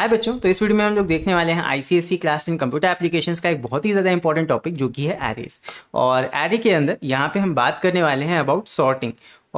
हाय बच्चों तो इस वीडियो में हम लोग देखने वाले हैं ICSC class ten computer applications का एक बहुत ही ज़्यादा इंपॉर्टेंट टॉपिक जो कि है एरेस और एरे के अंदर यहाँ पे हम बात करने वाले हैं अबाउट सॉर्टिंग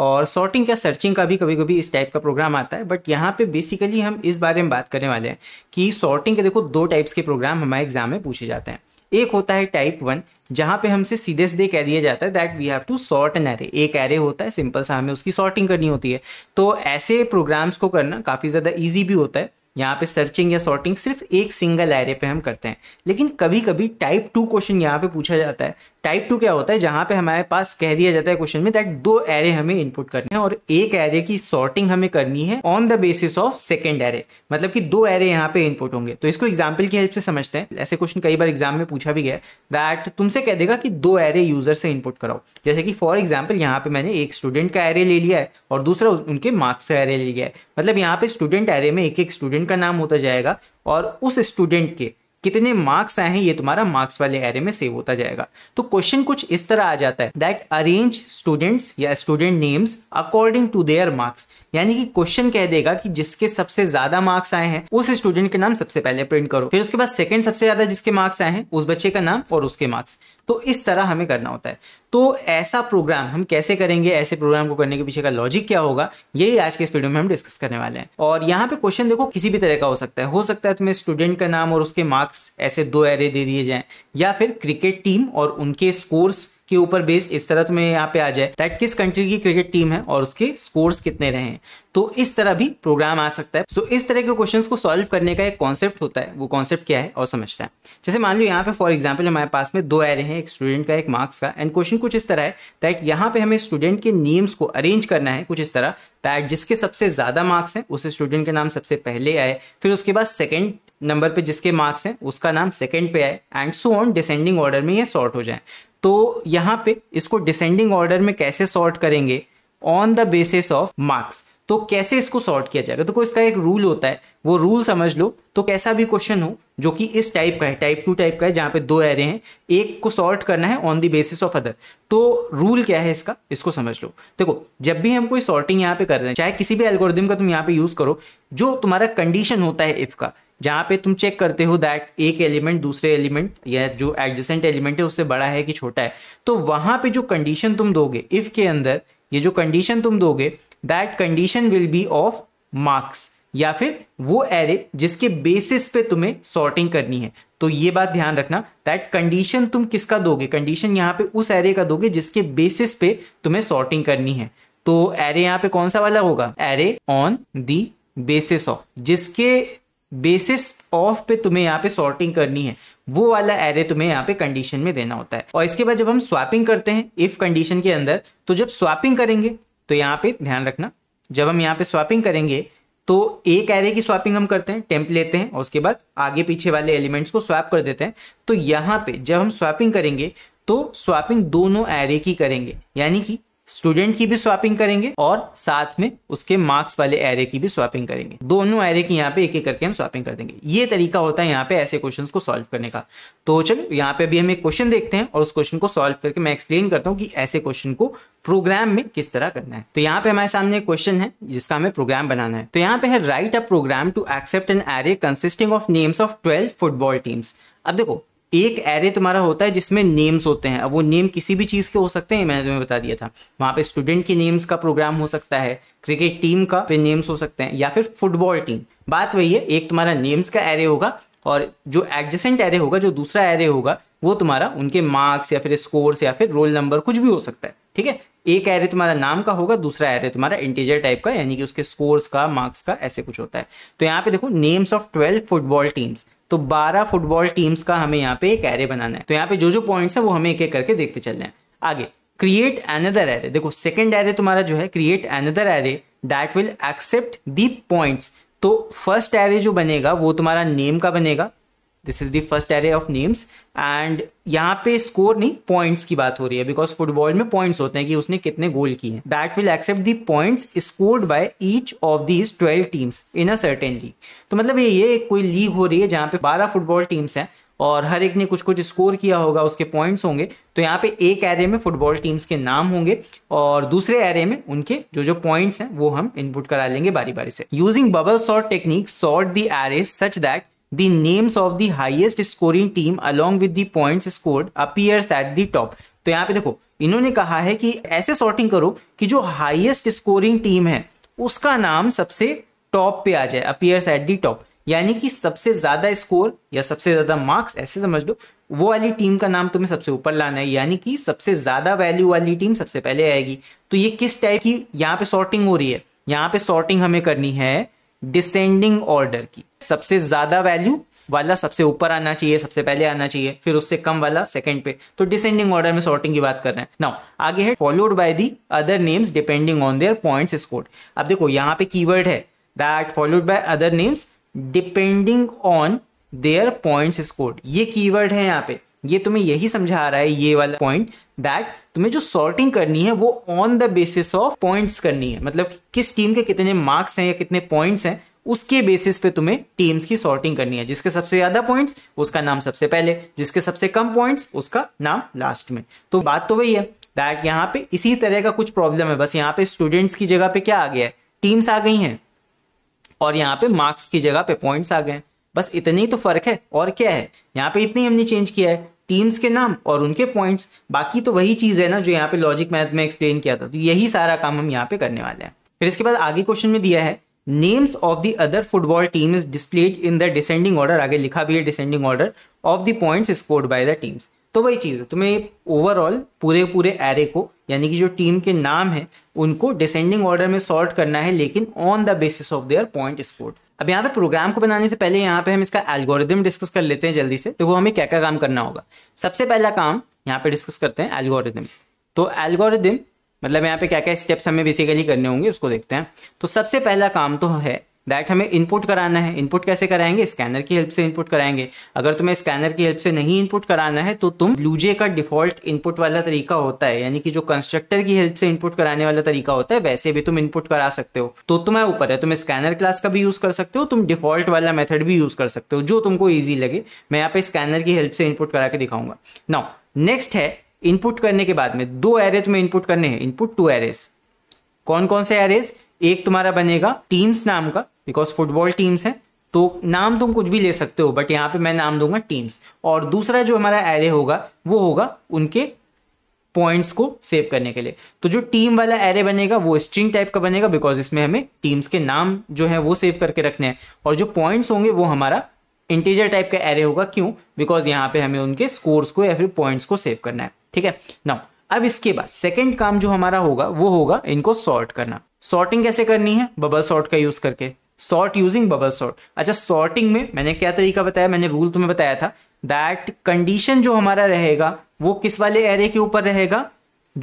और सॉर्टिंग क्या सर्चिंग का भी कभी कभी इस टाइप का प्रोग्राम आता है बट यहाँ पे बेसिकली हम इस बारे में बात करने वाले हैं कि सॉर्टिंग के देखो दो टाइप्स के प्रोग्राम हमारे एग्जाम में पूछे जाते हैं एक होता है टाइप वन जहाँ पे हमसे सीधे सीधे कह दिया जाता है that we have to sort an array एक एरे होता है सिंपल सा हमें उसकी सॉर्टिंग करनी होती है तो ऐसे प्रोग्राम्स को करना काफ़ी ज़्यादा ईजी भी होता है यहाँ पे सर्चिंग या सॉर्टिंग सिर्फ एक सिंगल एरे पे हम करते हैं लेकिन कभी कभी टाइप टू क्वेश्चन यहाँ पे पूछा जाता है टाइप टू क्या होता है जहाँ पे हमारे पास कह दिया जाता है क्वेश्चन में दैट दो एरे हमें इनपुट करने हैं और एक एरे की सॉर्टिंग हमें करनी है on the basis of second array मतलब कि दो एरे यहाँ पे इनपुट होंगे तो इसको एग्जाम्पल की हेल्प से समझते हैं ऐसे क्वेश्चन कई बार एग्जाम में पूछा भी गया दैट तुमसे कह देगा कि दो एरे यूजर से इनपुट कराओ जैसे कि फॉर एग्जाम्पल यहाँ पे मैंने एक स्टूडेंट का एरे ले लिया है और दूसरा उनके मार्क्स का एरे ले लिया है मतलब यहाँ पे स्टूडेंट एरे में एक एक स्टूडेंट स्टूडेंट का नाम होता जाएगा और उस स्टूडेंट के कितने मार्क्स आए हैं ये तुम्हारा मार्क्स वाले एरे में सेव होता जाएगा तो क्वेश्चन कुछ इस तरह आ जाता है दैट अरेंज स्टूडेंट्स या student names according to their marks यानी कि क्वेश्चन कह देगा कि जिसके सबसे ज्यादा मार्क्स आए हैं उस स्टूडेंट के नाम सबसे पहले प्रिंट करो फिर उसके बाद सेकंड सबसे ज्यादा जिसके मार्क्स आए हैं उस बच्चे का नाम और उसके मार्क्स तो इस तरह हमें करना होता है तो ऐसा प्रोग्राम हम कैसे करेंगे ऐसे प्रोग्राम को करने के पीछे का लॉजिक क्या होगा यही आज के इस वीडियो में हम डिस्कस करने वाले हैं और यहाँ पे क्वेश्चन देखो किसी भी तरह का हो सकता है हो सकता है तुम्हें स्टूडेंट का नाम और उसके मार्क्स ऐसे दो एरे दे दिए जाए या फिर क्रिकेट टीम और उनके स्कोर्स के ऊपर बेस्ड इस तरह तुम्हें यहाँ पे आ जाए ताकि किस कंट्री की क्रिकेट टीम है और उसके स्कोर्स कितने रहे हैं तो इस तरह भी प्रोग्राम आ सकता है सो so, इस तरह के क्वेश्चंस को सॉल्व करने का एक कॉन्सेप्ट होता है वो कॉन्सेप्ट क्या है और समझता है जैसे मान लो यहाँ पे फॉर एग्जाम्पल हमारे पास में दो एरे हैं एक स्टूडेंट का एक मार्क्स का एंड क्वेश्चन कुछ इस तरह है दैट यहाँ पे हमें स्टूडेंट के नेम्स को अरेंज करना है कुछ इस तरह दैट जिसके सबसे ज्यादा मार्क्स हैं उस स्टूडेंट का नाम सबसे पहले आए फिर उसके बाद सेकेंड नंबर पे जिसके मार्क्स हैं उसका नाम सेकंड पे आए and so on descending order में ये सॉर्ट हो जाए तो यहाँ पे इसको डिसेंडिंग ऑर्डर में कैसे सॉर्ट करेंगे on the basis of marks तो कैसे इसको सॉर्ट किया जाएगा देखो तो इसका एक रूल होता है वो रूल समझ लो तो कैसा भी क्वेश्चन हो जो कि इस टाइप का है टाइप टू टाइप का है जहां पे दो एरे हैं एक को सॉर्ट करना है on the basis of other तो रूल क्या है इसका इसको समझ लो देखो जब भी हम कोई सॉर्टिंग यहां पे कर रहे हैं चाहे किसी भी एल्गोरिदम का तुम यहां पे यूज करो जो तुम्हारा कंडीशन होता है इफ का जहाँ पे तुम चेक करते हो दैट एक एलिमेंट दूसरे एलिमेंट या जो एडजेसेंट एलिमेंट है उससे बड़ा है कि छोटा है तो वहाँ पे जो कंडीशन तुम दोगे इफ़ के अंदर ये जो कंडीशन तुम दोगे that condition will be of marks या फिर वो एरे जिसके बेसिस पे तुम्हें सॉर्टिंग करनी है तो ये बात ध्यान रखना दैट कंडीशन तुम किसका दोगे कंडीशन यहाँ पे उस एरे का दोगे जिसके बेसिस पे तुम्हें सॉर्टिंग करनी है तो एरे यहाँ पे कौन सा वाला होगा array on the basis of जिसके बेसिस ऑफ पे तुम्हें यहाँ पे सॉर्टिंग करनी है वो वाला एरे तुम्हें यहाँ पे कंडीशन में देना होता है और इसके बाद जब हम स्वापिंग करते हैं इफ कंडीशन के अंदर तो जब स्वैपिंग करेंगे तो यहाँ पे ध्यान रखना जब हम यहाँ पे स्वापिंग करेंगे तो एक एरे की स्वापिंग हम करते हैं टेम्प लेते हैं और उसके बाद आगे पीछे वाले एलिमेंट्स को स्वैप कर देते हैं तो यहाँ पे जब हम स्वापिंग करेंगे तो स्वापिंग दोनों एरे की करेंगे यानी कि स्टूडेंट की भी स्वापिंग करेंगे और साथ में उसके मार्क्स वाले एरे की भी स्वापिंग करेंगे दोनों एरे की यहाँ पे एक एक करके हम स्वैपिंग कर देंगे ये तरीका होता है यहाँ पे ऐसे क्वेश्चंस को सॉल्व करने का तो चलो यहाँ पे अभी हम एक क्वेश्चन देखते हैं और उस क्वेश्चन को सॉल्व करके मैं एक्सप्लेन करता हूँ कि ऐसे क्वेश्चन को प्रोग्राम में किस तरह करना है तो यहाँ पे हमारे सामने एक क्वेश्चन है जिसका हमें प्रोग्राम बनाना है तो यहाँ पे है write a program to accept an array consisting of names of twelve football teams अब देखो एक एरे तुम्हारा होता है जिसमें नेम्स होते हैं अब वो नेम किसी भी चीज़ के हो सकते हैं मैंने तुम्हें बता दिया था वहाँ पे स्टूडेंट के नेम्स का प्रोग्राम हो सकता है क्रिकेट टीम का पे नेम्स हो सकते हैं या फिर फुटबॉल टीम बात वही है एक तुम्हारा नेम्स का एरे होगा और जो एडजेसेंट एरे होगा जो दूसरा एरे होगा वो तुम्हारा उनके मार्क्स या फिर स्कोर्स या फिर रोल नंबर कुछ भी हो सकता है ठीक है एक एरे तुम्हारा नाम का होगा दूसरा एरे तुम्हारा इंटीजर टाइप का यानी कि उसके स्कोर्स का मार्क्स का ऐसे कुछ होता है तो यहाँ पे देखो names of twelve football teams तो 12 फुटबॉल टीम्स का हमें यहाँ पे एक एरे बनाना है तो यहाँ पे जो जो पॉइंट्स है वो हमें एक एक करके देखते चलना हैं आगे क्रिएट एनदर एरे देखो सेकेंड एरे तुम्हारा जो है create another array that will accept the points तो फर्स्ट एरे जो बनेगा वो तुम्हारा नेम का बनेगा this is the first array of names and यहाँ पे स्कोर नहीं पॉइंट्स की बात हो रही है बिकॉज फुटबॉल में पॉइंट्स होते हैं कि उसने कितने गोल किए हैं that will accept the points scored by each of these twelve teams in a certain league तो मतलब ये ये कोई लीग हो रही है जहाँ पे बारह फुटबॉल टीम्स हैं और हर एक ने कुछ कुछ स्कोर किया होगा उसके पॉइंट्स होंगे तो यहाँ पे एक एरे में फुटबॉल टीम्स के नाम होंगे और दूसरे एरे में उनके जो जो पॉइंट्स हैं वो हम इनपुट करा लेंगे बारी बारी से using bubble sort technique sort the array such that the names of the highest scoring team along with the points scored appears at the top तो यहाँ पे देखो इन्होंने कहा है कि ऐसे सॉर्टिंग करो कि जो हाईएस्ट स्कोरिंग टीम है उसका नाम सबसे टॉप पे आ जाए अपियर्स एट दी टॉप यानी कि सबसे ज्यादा स्कोर या सबसे ज्यादा मार्क्स ऐसे समझ लो वो वाली टीम का नाम तुम्हें सबसे ऊपर लाना है यानी कि सबसे ज्यादा वैल्यू वाली टीम सबसे पहले आएगी तो ये किस टाइप की यहाँ पे सॉर्टिंग हो रही है यहाँ पे सॉर्टिंग हमें करनी है डिसेंडिंग ऑर्डर की सबसे ज्यादा वैल्यू वाला सबसे ऊपर आना चाहिए सबसे पहले आना चाहिए फिर उससे कम वाला सेकंड पे तो डिसेंडिंग ऑर्डर में सॉर्टिंग की बात कर रहे हैं नाउ आगे है followed by the other names depending on their points score अब देखो यहाँ पे कीवर्ड है that followed by other names depending on their points score ये कीवर्ड है यहाँ पे ये तुम्हें यही समझा रहा है ये वाला पॉइंट दैट तुम्हें जो सॉर्टिंग करनी है वो on the basis of points करनी है मतलब किस टीम के कितने मार्क्स हैं या कितने पॉइंट्स हैं उसके बेसिस पे तुम्हें टीम्स की सॉर्टिंग करनी है जिसके सबसे ज्यादा पॉइंट्स उसका नाम सबसे पहले जिसके सबसे कम पॉइंट्स उसका नाम लास्ट में तो बात तो वही है दैट यहाँ पे इसी तरह का कुछ प्रॉब्लम है बस यहाँ पे स्टूडेंट्स की जगह पे क्या आ गया है टीम्स आ गई हैं और यहाँ पे मार्क्स की जगह पे पॉइंट्स आ गए बस इतनी तो फर्क है और क्या है यहाँ पे इतनी हमने चेंज किया है टीम्स के नाम और उनके पॉइंट्स बाकी तो वही चीज़ है ना जो यहाँ पे लॉजिक मैथ में एक्सप्लेन किया था तो यही सारा काम हम यहाँ पे करने वाले हैं फिर इसके बाद आगे क्वेश्चन में दिया है names of the other football team is displayed in the descending order आगे लिखा भी है descending order of the points scored by the teams तो वही चीज़ है तुम्हें ओवरऑल पूरे पूरे एरे को यानी कि जो टीम के नाम है उनको डिसेंडिंग ऑर्डर में सॉर्ट करना है लेकिन on the basis of their point scored अब यहाँ पे प्रोग्राम को बनाने से पहले यहाँ पे हम इसका एल्गोरिदम डिस्कस कर लेते हैं जल्दी से तो वो हमें क्या क्या काम करना होगा सबसे पहला काम यहाँ पे डिस्कस करते हैं एल्गोरिदम तो एल्गोरिदम मतलब यहाँ पे क्या क्या स्टेप्स हमें बेसिकली करने होंगे उसको देखते हैं तो सबसे पहला काम तो है डायरेक्ट हमें इनपुट कराना है इनपुट कैसे कराएंगे स्कैनर की हेल्प से इनपुट कराएंगे अगर तुम्हें स्कैनर की हेल्प से नहीं इनपुट कराना है तो तुम लूजे का डिफॉल्ट इनपुट वाला तरीका होता है यानी कि जो कंस्ट्रक्टर की हेल्प से इनपुट कराने वाला तरीका होता है वैसे भी तुम इनपुट करा सकते हो तो तुम्हें ऊपर है तुम स्कैनर क्लास का भी यूज कर सकते हो तुम डिफॉल्ट वाला मेथड भी यूज कर सकते हो जो तुमको ईजी लगे मैं यहाँ पे स्कैनर की हेल्प से इनपुट करा के दिखाऊंगा नाउ नेक्स्ट है इनपुट करने के बाद में दो एरे तुम्हें इनपुट करने हैं इनपुट टू एरेस कौन कौन से एरेस एक तुम्हारा बनेगा टीम्स नाम का बिकॉज फुटबॉल टीम्स है तो नाम तुम कुछ भी ले सकते हो बट यहाँ पे मैं नाम दूंगा टीम्स और दूसरा जो हमारा एरे होगा वो होगा उनके पॉइंट्स को सेव करने के लिए तो जो टीम वाला एरे बनेगा वो स्ट्रिंग टाइप का बनेगा बिकॉज इसमें हमें टीम्स के नाम जो है वो सेव करके रखने हैं और जो पॉइंट्स होंगे वो हमारा इंटीजर टाइप का एरे होगा क्यों बिकॉज यहाँ पे हमें उनके स्कोर्स को या फिर पॉइंट्स को सेव करना है ठीक है नाउ अब इसके बाद सेकेंड काम जो हमारा होगा वो होगा इनको सॉर्ट करना सॉर्टिंग कैसे करनी है बबल सॉर्ट का यूज करके सॉर्ट यूजिंग बबल सॉर्ट अच्छा सॉर्टिंग में मैंने क्या तरीका बताया मैंने रूल तुम्हें बताया था दैट कंडीशन जो हमारा रहेगा वो किस वाले एरे के ऊपर रहेगा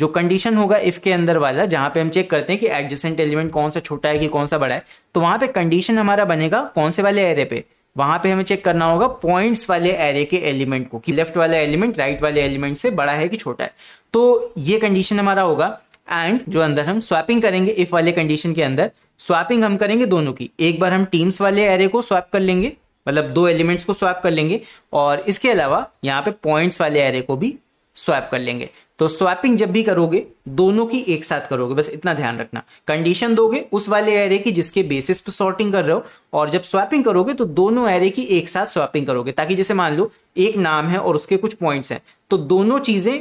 जो कंडीशन होगा इफ के अंदर वाला जहां पे हम चेक करते हैं कि एडजेसेंट एलिमेंट कौन सा छोटा है कि कौन सा बड़ा है तो वहां पे कंडीशन हमारा बनेगा कौन से वाले एरे पे वहां पे हमें चेक करना होगा पॉइंट्स वाले एरे के एलिमेंट को कि लेफ्ट वाला एलिमेंट राइट वाले एलिमेंट से बड़ा है कि छोटा है तो ये कंडीशन हमारा होगा एंड जो अंदर हम स्वैपिंग करेंगे इफ वाले कंडीशन के अंदर स्वैपिंग हम करेंगे दोनों की एक बार हम टीम्स वाले एरे को स्वैप कर लेंगे मतलब दो एलिमेंट्स को स्वैप कर लेंगे और इसके अलावा यहाँ पे पॉइंट्स वाले एरे को भी स्वैप कर लेंगे तो स्वैपिंग जब भी करोगे दोनों की एक साथ करोगे बस इतना ध्यान रखना कंडीशन दोगे उस वाले एरे की जिसके बेसिस पर सॉर्टिंग कर रहे हो और जब स्वैपिंग करोगे तो दोनों एरे की एक साथ स्वैपिंग करोगे ताकि जैसे मान लो एक नाम है और उसके कुछ पॉइंट्स हैं तो दोनों चीजें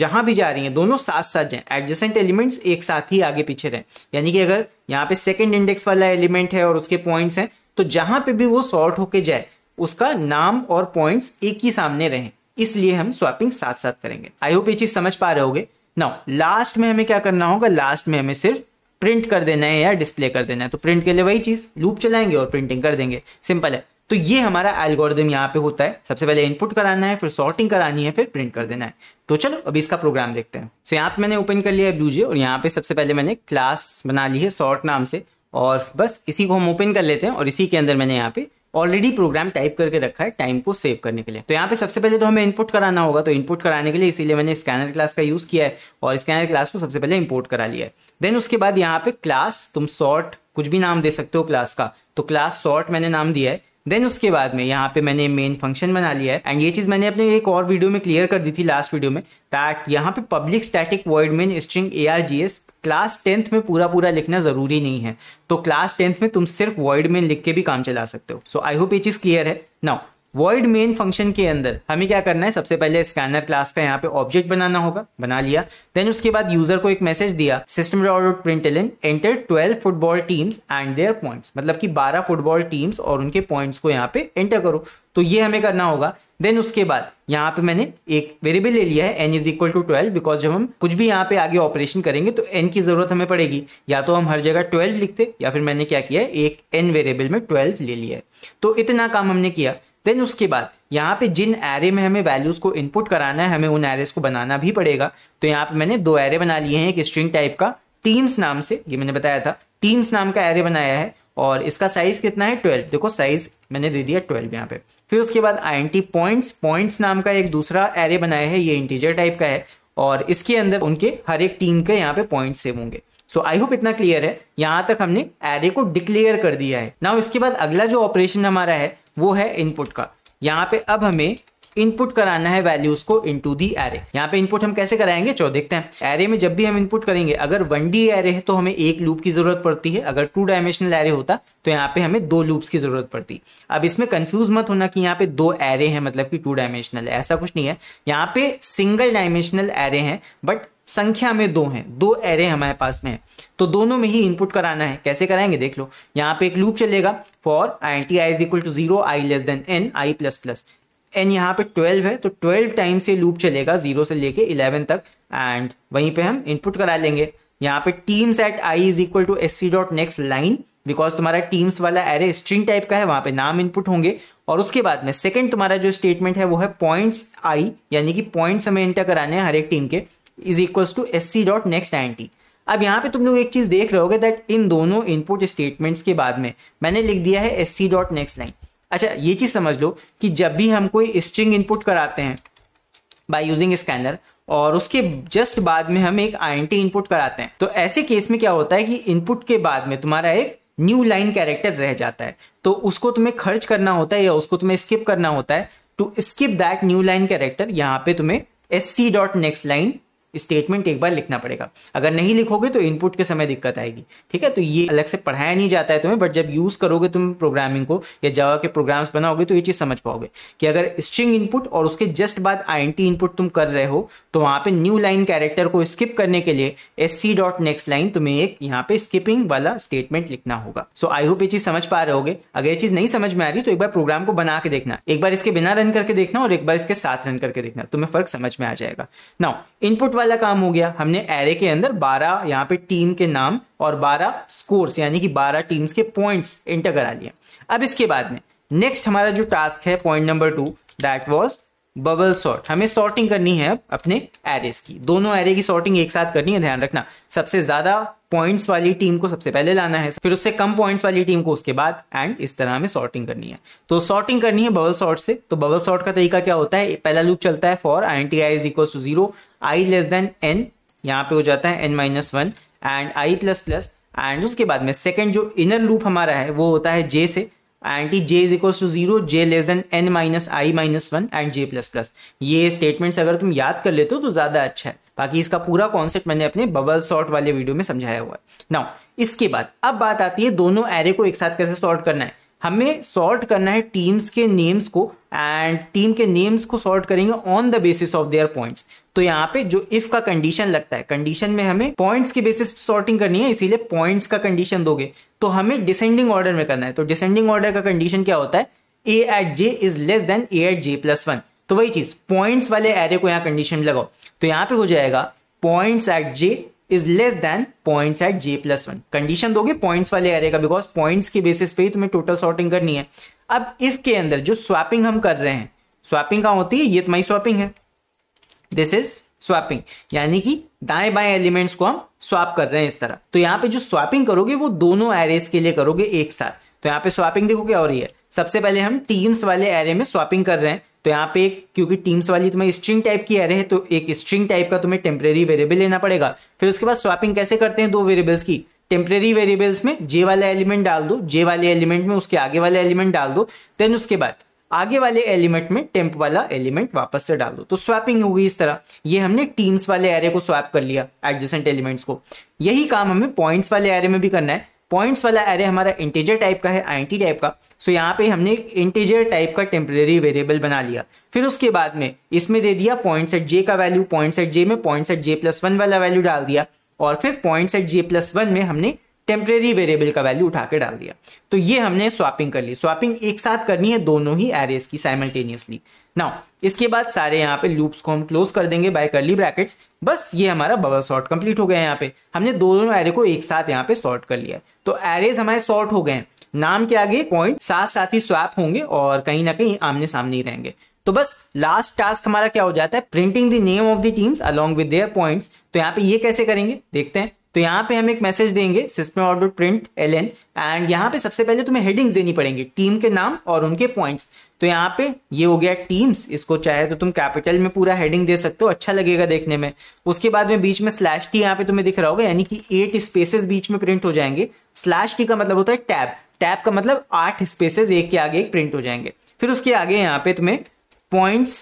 जहां भी जा रही हैं दोनों साथ साथ जाएं एडजेसेंट एलिमेंट्स एक साथ ही आगे पीछे रहें यानी कि अगर यहाँ पे सेकेंड इंडेक्स वाला एलिमेंट है और उसके पॉइंट्स हैं तो जहां पे भी वो सॉर्ट होके जाए उसका नाम और पॉइंट्स एक ही सामने रहें इसलिए हम स्वैपिंग साथ साथ करेंगे आई होप ये चीज समझ पा रहे होगे नाउ लास्ट में हमें क्या करना होगा लास्ट में हमें सिर्फ प्रिंट कर देना है या डिस्प्ले कर देना है तो प्रिंट के लिए वही चीज लूप चलाएंगे और प्रिंटिंग कर देंगे सिंपल है तो ये हमारा एल्गोरिदम यहाँ पे होता है सबसे पहले इनपुट कराना है फिर सॉर्टिंग करानी है फिर प्रिंट कर देना है तो चलो अभी इसका प्रोग्राम देखते हैं सो so, यहाँ पे मैंने ओपन कर लिया है ब्लूजे और यहाँ पे सबसे पहले मैंने क्लास बना ली है सॉर्ट नाम से और बस इसी को हम ओपन कर लेते हैं और इसी के अंदर मैंने यहाँ पे ऑलरेडी प्रोग्राम टाइप करके रखा है टाइम को सेव करने के लिए तो यहाँ पे सबसे पहले तो हमें इनपुट कराना होगा तो इनपुट कराने के लिए इसीलिए मैंने स्कैनर क्लास का यूज़ किया है और स्कैनर क्लास को सबसे पहले इम्पोर्ट करा लिया है देन उसके बाद यहाँ पे क्लास तुम सॉर्ट कुछ भी नाम दे सकते हो क्लास का तो क्लास सॉर्ट मैंने नाम दिया है देन उसके बाद में यहाँ पे मैंने मेन फंक्शन बना लिया है एंड ये चीज़ मैंने अपने एक और वीडियो में क्लियर कर दी थी लास्ट वीडियो में दैट यहाँ पे public static void main string A R G S class tenth में पूरा पूरा लिखना ज़रूरी नहीं है तो क्लास टेंथ में तुम सिर्फ वर्ड में लिख के भी काम चला सकते हो सो आई होप ये चीज़ क्लियर है नाउ वर्ड मेन फंक्शन के अंदर हमें क्या करना है सबसे पहले स्कैनर क्लास का यहाँ पे ऑब्जेक्ट बनाना होगा बना लिया देन उसके बाद यूजर को एक मैसेज दिया system dot print enter twelve football teams and their points मतलब कि बारह फुटबॉल टीम्स और उनके पॉइंट्स को यहाँ पे एंटर करो तो ये हमें करना होगा देन उसके बाद यहाँ पे मैंने एक वेरिएबल ले लिया है N is equal to twelve because जब हम कुछ भी यहाँ पे आगे ऑपरेशन करेंगे तो एन की जरूरत हमें पड़ेगी या तो हम हर जगह ट्वेल्व लिखते या फिर मैंने क्या किया है एक एन वेरिएबल में ट्वेल्व ले लिया है तो इतना काम हमने किया देन उसके बाद यहाँ पे जिन एरे में हमें वैल्यूज को इनपुट कराना है हमें उन एरेज को बनाना भी पड़ेगा तो यहाँ पे मैंने दो एरे बना लिए हैं एक स्ट्रिंग टाइप का टीम्स नाम से ये मैंने बताया था टीम्स नाम का एरे बनाया है और इसका साइज कितना है ट्वेल्व देखो साइज मैंने दे दिया ट्वेल्व यहाँ पे फिर उसके बाद आई पॉइंट्स पॉइंट्स नाम का एक दूसरा एरे बनाया है ये इंटीजर टाइप का है और इसके अंदर उनके हर एक टीम के यहाँ पे पॉइंट सेव होंगे सो आई होप इतना क्लियर है यहाँ तक हमने एरे को डिक्लेयर कर दिया है ना इसके बाद अगला जो ऑपरेशन हमारा है वो है इनपुट का यहाँ पे अब हमें इनपुट कराना है वैल्यूज को इनटू दी एरे यहाँ पे इनपुट हम कैसे कराएंगे चलो देखते हैं एरे में जब भी हम इनपुट करेंगे अगर वन डी एरे है तो हमें एक लूप की जरूरत पड़ती है अगर टू डायमेंशनल एरे होता तो यहाँ पे हमें दो लूप्स की जरूरत पड़ती अब इसमें कंफ्यूज मत होना कि यहाँ पे दो एरे हैं मतलब कि टू डायमेंशनल है ऐसा कुछ नहीं है यहाँ पे सिंगल डायमेंशनल एरे हैं बट संख्या में दो हैं दो एरे हमारे पास में है तो दोनों में ही इनपुट कराना है कैसे कराएंगे देख लो यहाँ पे एक लूप चलेगा for I N T I is equal to zero I less than N I plus plus N यहाँ पे ट्वेल्व है तो ट्वेल्व टाइम से लूप चलेगा जीरो से लेके इलेवन तक एंड वहीं पे हम इनपुट करा लेंगे यहाँ पे teams at I is equal to S C dot next line because तुम्हारा टीम्स वाला एरे स्ट्रिंग टाइप का है वहां पे नाम इनपुट होंगे और उसके बाद में सेकंड तुम्हारा जो स्टेटमेंट है वो है पॉइंट्स आई यानी कि पॉइंट्स हमें एंटर कराने हैं हर एक टीम के is equals to S C dot next I N T अब यहाँ पे तुम लोग एक चीज़ देख रहे होगे दैट इन दोनों इनपुट स्टेटमेंट्स के बाद में मैंने लिख दिया है S C dot next line अच्छा ये चीज़ समझ लो कि जब भी हम कोई स्ट्रिंग इनपुट कराते हैं बाय यूजिंग स्कैनर और उसके जस्ट बाद में हम एक आई इनपुट कराते हैं तो ऐसे केस में क्या होता है कि इनपुट के बाद में तुम्हारा एक न्यू लाइन कैरेक्टर रह जाता है तो उसको तुम्हें खर्च करना होता है या उसको तुम्हें स्किप करना होता है to skip that new line character यहाँ पे तुम्हें S C dot next line statement एक बार लिखना पड़ेगा अगर नहीं लिखोगे तो इनपुट के समय दिक्कत आएगी ठीक है तो ये अलग से पढ़ाया नहीं जाता है तुम्हें बट जब यूज़ करोगे तुम प्रोग्रामिंग को या जावा के प्रोग्राम्स बनाओगे तो ये चीज़ समझ पाओगे कि अगर स्ट्रिंग इनपुट और उसके जस्ट बाद आई इनपुट तुम कर रहे हो तो वहां पे न्यू लाइन कैरेक्टर को स्किप करने के लिए S C dot next line तुम्हें एक यहाँ पे स्किपिंग वाला स्टेटमेंट लिखना होगा सो आई होप ये चीज़ समझ पा रहे होगे अगर ये चीज़ नहीं समझ में आ रही तो एक बार प्रोग्राम को बना के देखना एक बार इसके बिना रन करके देखना और एक बार इसके साथ रन करके देखना तुम्हें फर्क समझ में आ जाएगा नाउ इनपुट वाला काम हो गया हमने एरे के अंदर 12 यहाँ पे टीम के नाम और 12 स्कोर्स यानी कि 12 टीम्स के पॉइंट्स एंटर करा लिए अब इसके बाद में नेक्स्ट हमारा जो टास्क है point number two that was bubble sort हमें सॉर्टिंग करनी है अपने एरेस की दोनों एरे की सॉर्टिंग एक साथ करनी है ध्यान रखना सबसे ज्यादा पॉइंट्स वाली टीम को सबसे पहले लाना है फिर उससे कम पॉइंट्स वाली टीम को उसके बाद एंड इस तरह हमें सॉर्टिंग करनी है तो सॉर्टिंग करनी है बबल सॉर्ट से तो बबल सॉर्ट का तरीका क्या होता है पहला लूप चलता है for I N T I is equal to zero I less than N यहाँ पे हो जाता है N minus one and I plus plus and उसके बाद में सेकेंड जो इनर लूप हमारा है वो होता है जे से int J is equal to zero J less than N minus I minus one and J plus plus ये स्टेटमेंट्स अगर तुम याद कर लेते हो तो ज़्यादा अच्छा है बाकी इसका पूरा कॉन्सेप्ट मैंने अपने बबल सॉर्ट वाले वीडियो में समझाया हुआ है नाउ इसके बाद अब बात आती है दोनों एरे को एक साथ कैसे सॉर्ट करना है हमें सॉर्ट करना है टीम्स के नेम्स को एंड टीम के नेम्स को सॉर्ट करेंगे on the basis of their points तो यहाँ पे जो इफ का कंडीशन लगता है कंडीशन में हमें पॉइंट्स के बेसिस सॉर्टिंग करनी है इसीलिए पॉइंट्स का कंडीशन दोगे तो हमें डिसेंडिंग ऑर्डर में करना है तो डिसेंडिंग ऑर्डर का कंडीशन क्या होता है A at J is less than A at J plus one तो वही चीज पॉइंट्स वाले एरे को यहाँ कंडीशन लगाओ तो यहाँ पे हो जाएगा points at J is less than points at J plus one condition दोगे पॉइंट्स वाले एरे का बिकॉज पॉइंट्स के बेसिस पे ही तुम्हें टोटल सॉर्टिंग करनी है अब इफ के अंदर जो स्वैपिंग हम कर रहे हैं स्वैपिंग कहाँ होती है ये तुम्हारी तो स्वैपिंग है दिस इज स्वापिंग यानी कि दाएं बाएं एलिमेंट्स को हम स्वाप कर रहे हैं इस तरह तो यहाँ पे जो स्वापिंग करोगे वो दोनों एरेज के लिए करोगे एक साथ तो यहाँ पे स्वापिंग देखो क्या हो रही है सबसे पहले हम टीम्स वाले एरे में स्वापिंग कर रहे हैं तो यहाँ पे एक क्योंकि टीम्स वाली तुम्हें स्ट्रिंग टाइप की एरे है तो एक स्ट्रिंग टाइप का तुम्हें टेम्प्रेरी वेरिएबल लेना पड़ेगा फिर उसके बाद स्वापिंग कैसे करते हैं दो वेरिएबल्स की टेम्प्रेरी वेरिएबल्स में जे वाला एलिमेंट डाल दो जे वाले एलिमेंट में उसके आगे वाले एलिमेंट डाल दो देन उसके बाद आगे वाले एलिमेंट में टेम्प वाला एलिमेंट वापस से डाल दो तो स्वैपिंग होगी इस तरह ये हमने टीम्स वाले एरे को स्वैप कर लिया एडजेसेंट एलिमेंट्स को यही काम हमें पॉइंट्स वाले एरे में भी करना है पॉइंट्स वाला एरे हमारा इंटीजर टाइप का है आई टाइप का सो so, यहाँ पे हमने एक इंटीजर टाइप का टेम्परेरी वेरिएबल बना लिया फिर उसके बाद में इसमें दे दिया पॉइंट सेट जे का वैल्यू पॉइंट सेट जे में point set J plus one वाला वैल्यू डाल दिया और फिर point set J plus one में हमने टेम्परेरी वेरिएबल का वैल्यू उठा के डाल दिया तो ये हमने स्वापिंग कर ली स्वापिंग एक साथ करनी है दोनों ही एरेज की साइमल्टेनियसली नाउ इसके बाद सारे यहाँ पे लूप्स को हम क्लोज कर देंगे बाय करली ब्रैकेट्स बस ये हमारा बबल सॉर्ट कंप्लीट हो गया है यहाँ पे हमने दोनों एरे को एक साथ यहाँ पे सॉर्ट कर लिया तो एरेज हमारे सॉर्ट हो गए हैं नाम के आगे पॉइंट साथ साथ ही स्वैप होंगे और कहीं ना कहीं आमने सामने ही रहेंगे तो बस लास्ट टास्क हमारा क्या हो जाता है printing the name of the teams along with their points तो यहाँ पे ये कैसे करेंगे देखते हैं तो यहाँ पे हम एक मैसेज देंगे system order print L N and यहाँ पे सबसे पहले तुम्हें हेडिंग्स देनी पड़ेंगी टीम के नाम और उनके पॉइंट्स तो यहाँ पे ये हो गया टीम्स इसको चाहे तो तुम कैपिटल में पूरा हेडिंग दे सकते हो अच्छा लगेगा देखने में उसके बाद में बीच में स्लैश टी यहाँ पे तुम्हें दिख रहा होगा यानी कि एट स्पेसेस बीच में प्रिंट हो जाएंगे स्लैश टी का मतलब होता है टैब टैब का मतलब आठ स्पेसेस एक के आगे एक प्रिंट हो जाएंगे फिर उसके आगे यहाँ पे तुम्हें पॉइंट्स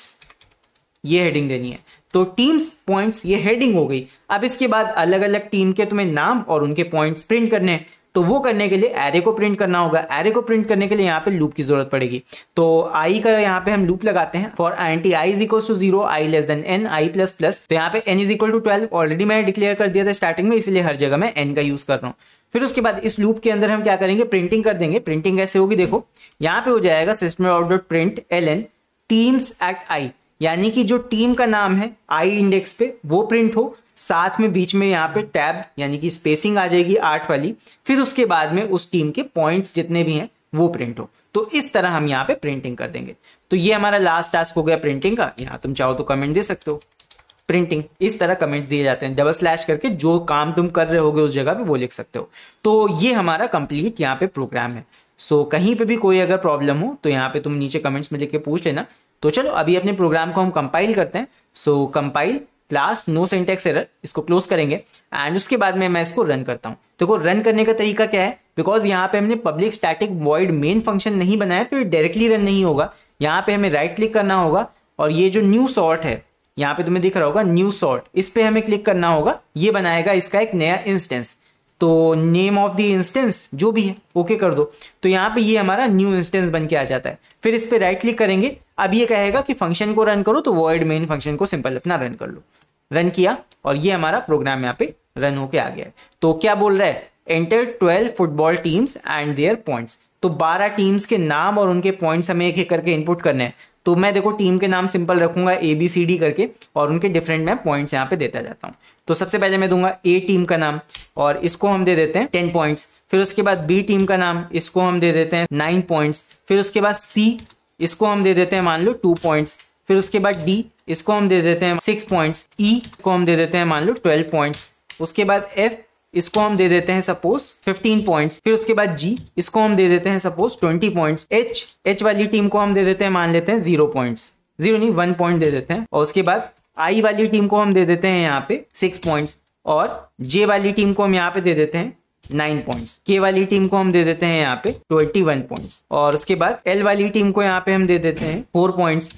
ये हेडिंग देनी है तो टीम्स पॉइंट्स ये हेडिंग हो गई अब इसके बाद अलग अलग टीम के तुम्हें नाम और उनके पॉइंट्स प्रिंट करने हैं तो वो करने के लिए एरे को प्रिंट करना होगा एरे को प्रिंट करने के लिए यहाँ पे लूप की जरूरत पड़ेगी तो आई का यहाँ पे हम लूप लगाते हैं for T I is equal to zero I less than N I plus plus तो यहाँ पे N is equal to twelve already मैंने डिक्लेयर कर दिया था स्टार्टिंग में इसलिए हर जगह मैं एन का यूज कर रहा हूँ फिर उसके बाद इस लूप के अंदर हम क्या करेंगे प्रिंटिंग कर देंगे प्रिंटिंग कैसे होगी देखो यहाँ पे हो जाएगा system of dot print L N teams at I यानी कि जो टीम का नाम है आई इंडेक्स पे वो प्रिंट हो साथ में बीच में यहाँ पे टैब यानी कि स्पेसिंग आ जाएगी आठ वाली फिर उसके बाद में उस टीम के पॉइंट्स जितने भी हैं वो प्रिंट हो तो इस तरह हम यहाँ पे प्रिंटिंग कर देंगे तो ये हमारा लास्ट टास्क हो गया प्रिंटिंग का यहाँ तुम चाहो तो कमेंट दे सकते हो प्रिंटिंग इस तरह कमेंट्स दिए जाते हैं डबल स्लैश करके जो काम तुम कर रहे होगे उस जगह पे वो लिख सकते हो तो ये हमारा कंप्लीट यहाँ पे प्रोग्राम है सो so, कहीं पे भी कोई अगर प्रॉब्लम हो तो यहाँ पे तुम नीचे कमेंट्स में लिख के पूछ लेना तो चलो अभी अपने प्रोग्राम को हम कंपाइल करते हैं so compile class no syntax error इसको क्लोज करेंगे एंड उसके बाद में मैं इसको रन करता हूँ देखो तो रन करने का तरीका क्या है बिकॉज यहाँ पे हमने public static void main function नहीं बनाया तो ये डायरेक्टली रन नहीं होगा यहाँ पे हमें राइट right क्लिक करना होगा और ये जो न्यू सॉर्ट है यहाँ पे तुम्हें दिख रहा होगा न्यू सॉर्ट इस पर हमें क्लिक करना होगा ये बनाएगा इसका एक नया इंस्टेंस तो नेम ऑफ द इंस्टेंस जो भी है ओके okay कर दो तो यहाँ पे ये हमारा न्यू इंस्टेंस बन के आ जाता है फिर इस पर राइट क्लिक करेंगे अब ये कहेगा कि फंक्शन को रन करो तो वर्ड मेन फंक्शन को सिंपल अपना रन कर लो रन किया और ये हमारा प्रोग्राम यहाँ पे रन होके आ गया है तो क्या बोल रहा है enter twelve football teams and their points तो बारह टीम्स के नाम और उनके पॉइंट्स हमें एक एक करके इनपुट करने हैं तो मैं देखो टीम के नाम सिंपल रखूंगा ए बी सी डी करके और उनके डिफरेंट मैं पॉइंट्स यहाँ पे देता जाता हूँ तो सबसे पहले मैं दूंगा ए टीम का नाम और इसको हम दे देते हैं टेन पॉइंट्स फिर उसके बाद बी टीम का नाम इसको हम दे देते हैं नाइन पॉइंट्स फिर उसके बाद सी इसको हम दे देते हैं मान लो टू पॉइंट्स फिर उसके बाद डी इसको हम दे देते हैं सिक्स पॉइंट्स ई को हम दे देते हैं मान लो ट्वेल्व पॉइंट्स उसके बाद एफ इसको हम दे देते हैं सपोज 15 पॉइंट्स फिर उसके बाद जी इसको हम दे देते हैं सपोज 20 पॉइंट्स एच एच वाली टीम को हम दे देते हैं मान लेते हैं जीरो पॉइंट्स जीरो नहीं वन पॉइंट दे देते हैं और उसके बाद आई वाली टीम को हम दे देते हैं यहाँ पे सिक्स पॉइंट्स और जे वाली टीम को हम यहाँ पे दे देते हैं नाइन पॉइंट्स के वाली टीम को हम दे देते हैं यहाँ पे ट्वेंटी वन पॉइंट्स और उसके बाद एल वाली टीम को यहाँ पे हम दे देते हैं फोर पॉइंट्स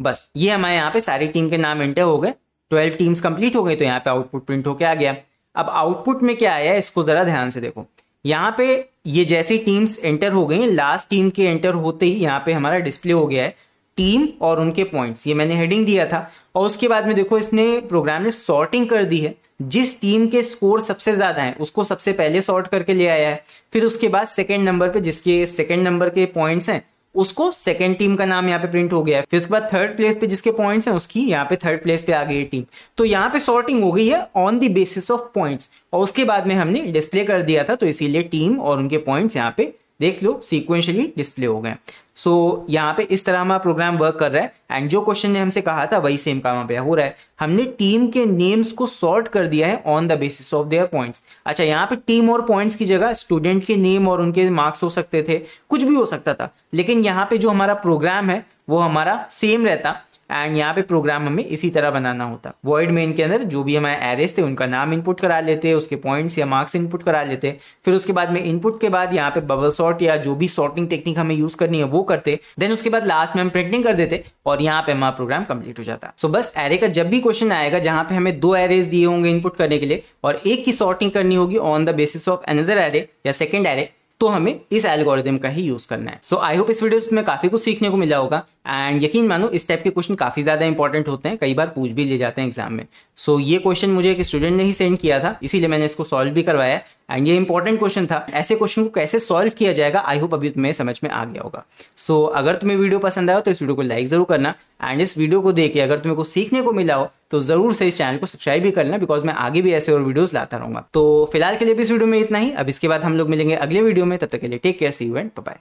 बस ये हमारे यहाँ पे सारी टीम के नाम एंटर हो गए ट्वेल्व टीम्स कंप्लीट हो गई तो यहाँ पे आउटपुट प्रिंट होके आ गया अब आउटपुट में क्या आया इसको जरा ध्यान से देखो यहाँ पे ये जैसी टीम्स एंटर हो गई लास्ट टीम के एंटर होते ही यहाँ पे हमारा डिस्प्ले हो गया है टीम और उनके पॉइंट्स ये मैंने हेडिंग दिया था और उसके बाद में देखो इसने प्रोग्राम ने सॉर्टिंग कर दी है जिस टीम के स्कोर सबसे ज़्यादा है उसको सबसे पहले सॉर्ट करके ले आया है फिर उसके बाद सेकेंड नंबर पे जिसके सेकेंड नंबर के पॉइंट्स हैं उसको सेकेंड टीम का नाम यहाँ पे प्रिंट हो गया है फिर उसके बाद थर्ड प्लेस पे जिसके पॉइंट्स हैं उसकी यहाँ पे थर्ड प्लेस पे आ गई टीम तो यहाँ पे सॉर्टिंग हो गई है on the basis of points और उसके बाद में हमने डिस्प्ले कर दिया था तो इसीलिए टीम और उनके पॉइंट्स यहाँ पे देख लो सिक्वेंशली डिस्प्ले हो गए सो so, यहाँ पे इस तरह हमारा प्रोग्राम वर्क कर रहा है एंड जो क्वेश्चन ने हमसे कहा था वही सेम काम पे हो रहा है हमने टीम के नेम्स को सॉर्ट कर दिया है on the basis of their points अच्छा यहाँ पे टीम और पॉइंट्स की जगह स्टूडेंट के नेम और उनके मार्क्स हो सकते थे कुछ भी हो सकता था लेकिन यहाँ पे जो हमारा प्रोग्राम है वो हमारा सेम रहता एंड यहाँ पे प्रोग्राम हमें इसी तरह बनाना होता वॉइड में इनके अंदर जो भी हमारे एरेस थे उनका नाम इनपुट करा लेते उसके पॉइंट्स या मार्क्स इनपुट करा लेते फिर उसके बाद में इनपुट के बाद यहाँ पे बबल सॉर्ट या जो भी सॉर्टिंग टेक्निक हमें यूज करनी है वो करते देन उसके बाद लास्ट में हम प्रिंटिंग कर देते और यहाँ पे हमारा प्रोग्राम कंप्लीट हो जाता सो so, बस एरे का जब भी क्वेश्चन आएगा जहाँ पे हमें दो एरेज दिए होंगे इनपुट करने के लिए और एक की सॉर्टिंग करनी होगी on the basis of another array या सेकेंड एरे तो हमें इस एल्गोरिदम का ही यूज करना है सो आई होप इस वीडियो में काफी कुछ सीखने को मिला होगा एंड यकीन मानो इस टाइप के क्वेश्चन काफी ज्यादा इंपॉर्टेंट होते हैं कई बार पूछ भी ले जाते हैं एग्जाम में सो so, ये क्वेश्चन मुझे एक स्टूडेंट ने ही सेंड किया था इसीलिए मैंने इसको सॉल्व भी करवाया एंड ये इंपॉर्टेंट क्वेश्चन था ऐसे क्वेश्चन को कैसे सॉल्व किया जाएगा आई होप अभी तुम्हें समझ में आ गया होगा सो so, अगर तुम्हें वीडियो पसंद आया तो इस वीडियो को लाइक जरूर करना एंड इस वीडियो को देख के अगर तुम्हें कुछ सीखने को मिला हो तो ज़रूर से इस चैनल को सब्सक्राइब भी करना बिकॉज मैं आगे भी ऐसे और वीडियोस लाता रहूँगा तो फिलहाल के लिए भी इस वीडियो में इतना ही अब इसके बाद हम लोग मिलेंगे अगले वीडियो में तब तक के लिए take care see you and bye